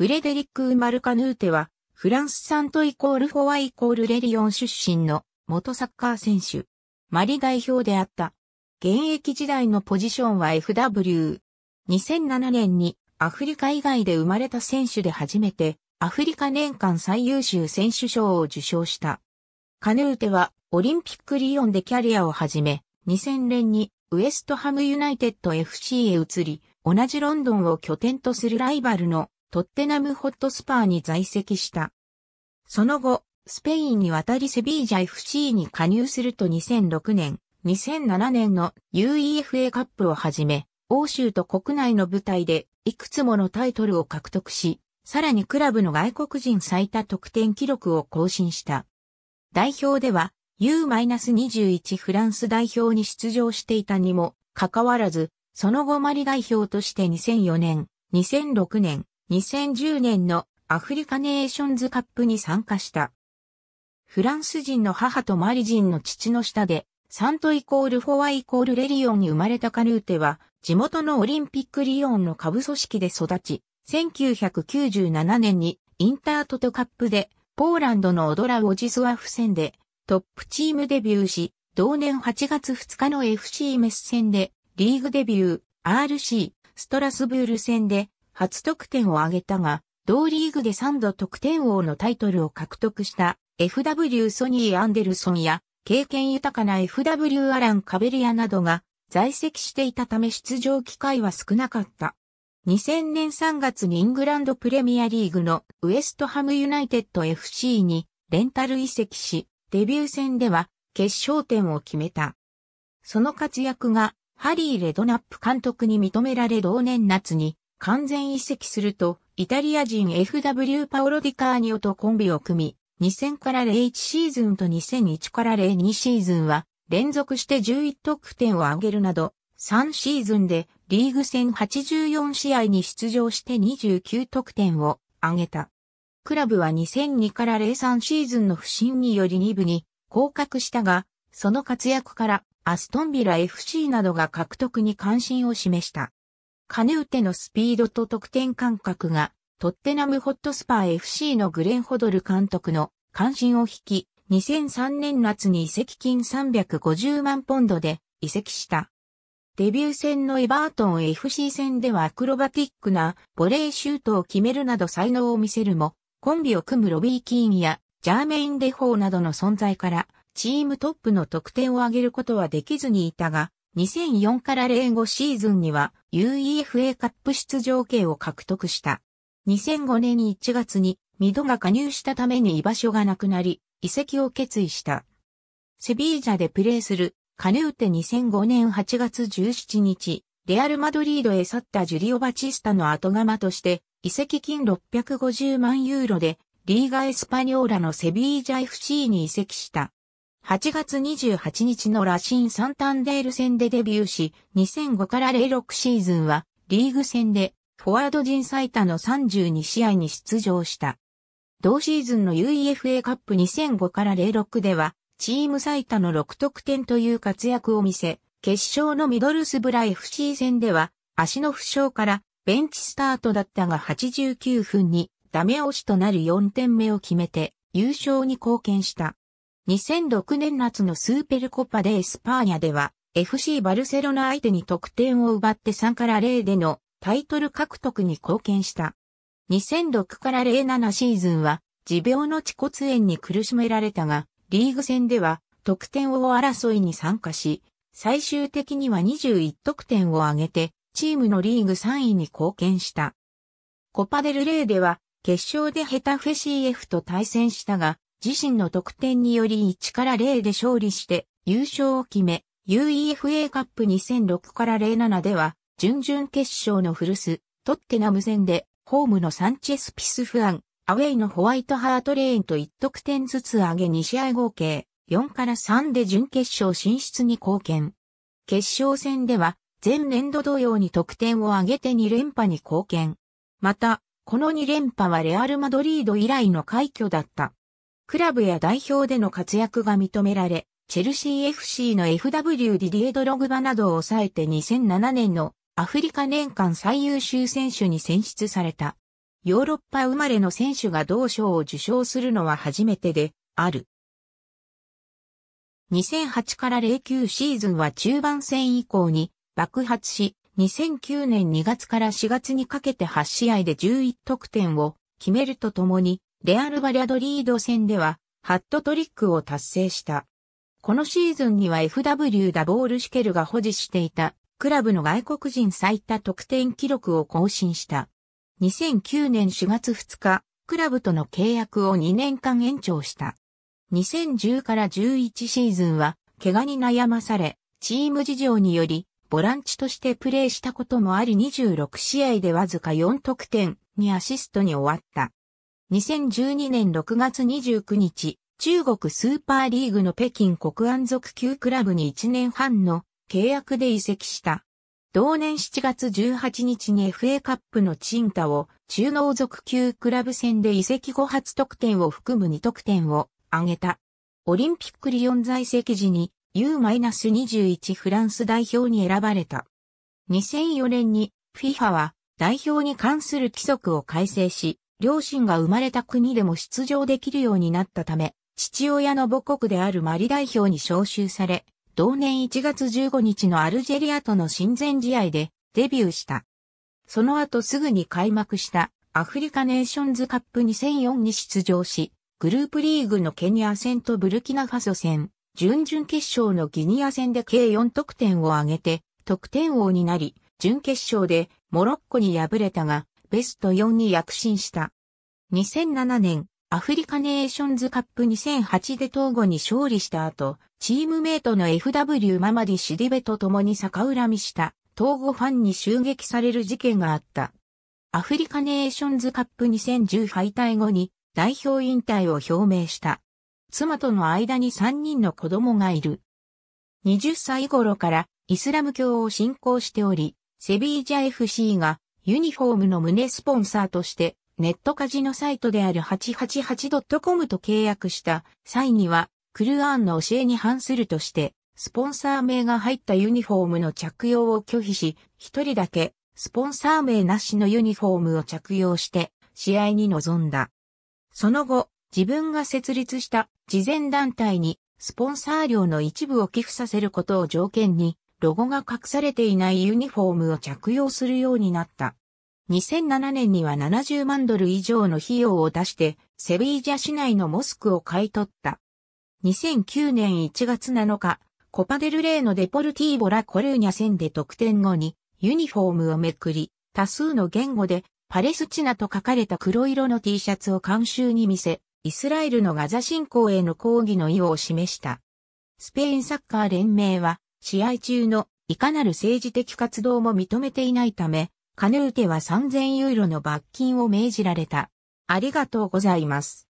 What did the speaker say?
フレデリック・ウマルカヌーテは、フランスサントイコールフォワイコールレリオン出身の元サッカー選手。マリ代表であった。現役時代のポジションは FW。2007年にアフリカ以外で生まれた選手で初めてアフリカ年間最優秀選手賞を受賞した。カヌーテはオリンピックリオンでキャリアを始め、2000年にウエストハムユナイテッド FC へ移り、同じロンドンを拠点とするライバルのトッテナムホットスパーに在籍した。その後、スペインに渡りセビージャ FC に加入すると2006年、2007年の UEFA カップをはじめ、欧州と国内の舞台でいくつものタイトルを獲得し、さらにクラブの外国人最多得点記録を更新した。代表では U-21 フランス代表に出場していたにもかかわらず、その後マリ代表として2004年、2006年、2010年のアフリカネーションズカップに参加した。フランス人の母とマリ人の父の下で、サントイコールフォアイコールレリオンに生まれたカヌーテは、地元のオリンピックリオンの下部組織で育ち、1997年にインタートトカップで、ポーランドのオドラ・ウオジスワフ戦で、トップチームデビューし、同年8月2日の FC メス戦で、リーグデビュー、RC、ストラスブール戦で、初得点を挙げたが、同リーグで3度得点王のタイトルを獲得した FW ソニー・アンデルソンや経験豊かな FW アラン・カベリアなどが在籍していたため出場機会は少なかった。2000年3月にイングランドプレミアリーグのウエストハムユナイテッド FC にレンタル移籍し、デビュー戦では決勝点を決めた。その活躍がハリー・レドナップ監督に認められ同年夏に完全移籍すると、イタリア人 FW パオロ・ディカーニオとコンビを組み、2000から01シーズンと2001から02シーズンは、連続して11得点を挙げるなど、3シーズンでリーグ戦84試合に出場して29得点を挙げた。クラブは2002から03シーズンの不振により2部に降格したが、その活躍からアストンビラ FC などが獲得に関心を示した。カヌーテのスピードと得点感覚が、トッテナムホットスパー FC のグレンホドル監督の関心を引き、2003年夏に移籍金350万ポンドで移籍した。デビュー戦のエバートン FC 戦ではアクロバティックなボレーシュートを決めるなど才能を見せるも、コンビを組むロビー・キーンやジャーメイン・デフォーなどの存在から、チームトップの得点を上げることはできずにいたが、2004から05シーズンには UEFA カップ出場権を獲得した。2005年1月にミドが加入したために居場所がなくなり、移籍を決意した。セビージャでプレーするカヌーテ2005年8月17日、レアル・マドリードへ去ったジュリオ・バチスタの後釜として、移籍金650万ユーロで、リーガ・エスパニョーラのセビージャ FC に移籍した。8月28日のラシン・サンタンデール戦でデビューし、2005から06シーズンはリーグ戦でフォワード人最多の32試合に出場した。同シーズンの UEFA カップ2005から06では、チーム最多の6得点という活躍を見せ、決勝のミドルスブラ FC 戦では、足の負傷からベンチスタートだったが89分にダメ押しとなる4点目を決めて優勝に貢献した。2006年夏のスーペルコパでエスパーニャでは FC バルセロナ相手に得点を奪って3から0でのタイトル獲得に貢献した。2006から07シーズンは持病の恥骨炎に苦しめられたが、リーグ戦では得点王争いに参加し、最終的には21得点を挙げて、チームのリーグ3位に貢献した。コパデルレーでは決勝でヘタフェ CF と対戦したが、自身の得点により1から0で勝利して優勝を決め、UEFA カップ2006から07では、準々決勝の古巣、トッテナム戦で、ホームのサンチェス・ピスフアン、アウェイのホワイトハートレーンと1得点ずつ上げ2試合合計、4から3で準決勝進出に貢献。決勝戦では、前年度同様に得点を上げて2連覇に貢献。また、この2連覇はレアル・マドリード以来の快挙だった。クラブや代表での活躍が認められ、チェルシー FC の FW ディディエドログバなどを抑えて2007年のアフリカ年間最優秀選手に選出された。ヨーロッパ生まれの選手が同賞を受賞するのは初めてである。2008から09シーズンは中盤戦以降に爆発し、2009年2月から4月にかけて8試合で11得点を決めるとともに、レアル・バリャドリード戦では、ハットトリックを達成した。このシーズンには FW ダボール・シケルが保持していた、クラブの外国人最多得点記録を更新した。2009年4月2日、クラブとの契約を2年間延長した。2010から11シーズンは、怪我に悩まされ、チーム事情により、ボランチとしてプレーしたこともあり26試合でわずか4得点にアシストに終わった。2012年6月29日、中国スーパーリーグの北京国安族級クラブに1年半の契約で移籍した。同年7月18日に FA カップのチンタを中濃族級クラブ戦で移籍後初得点を含む2得点を挙げた。オリンピックリヨン在籍時に U-21 フランス代表に選ばれた。2004年に FIFA は代表に関する規則を改正し、両親が生まれた国でも出場できるようになったため、父親の母国であるマリ代表に招集され、同年1月15日のアルジェリアとの親善試合でデビューした。その後すぐに開幕したアフリカネーションズカップ2004に出場し、グループリーグのケニア戦とブルキナファソ戦、準々決勝のギニア戦で計4得点を挙げて、得点王になり、準決勝でモロッコに敗れたが、ベスト4に躍進した。2007年、アフリカネーションズカップ2008で東後に勝利した後、チームメイトの FW ママディ・シディベと共に逆恨みした、東後ファンに襲撃される事件があった。アフリカネーションズカップ2010敗退後に代表引退を表明した。妻との間に3人の子供がいる。20歳頃からイスラム教を信仰しており、セビージャ FC がユニフォームの胸スポンサーとして、ネットカジノサイトである 888.com と契約した際には、クルアーンの教えに反するとして、スポンサー名が入ったユニフォームの着用を拒否し、一人だけ、スポンサー名なしのユニフォームを着用して、試合に臨んだ。その後、自分が設立した慈善団体に、スポンサー料の一部を寄付させることを条件に、ロゴが隠されていないユニフォームを着用するようになった。2007年には70万ドル以上の費用を出して、セビージャ市内のモスクを買い取った。2009年1月7日、コパデルレーのデポルティーボラコルーニャ戦で得点後に、ユニフォームをめくり、多数の言語で、パレスチナと書かれた黒色の T シャツを監修に見せ、イスラエルのガザ侵攻への抗議の意を示した。スペインサッカー連盟は、試合中のいかなる政治的活動も認めていないため、カヌーテは3000ユーロの罰金を命じられた。ありがとうございます。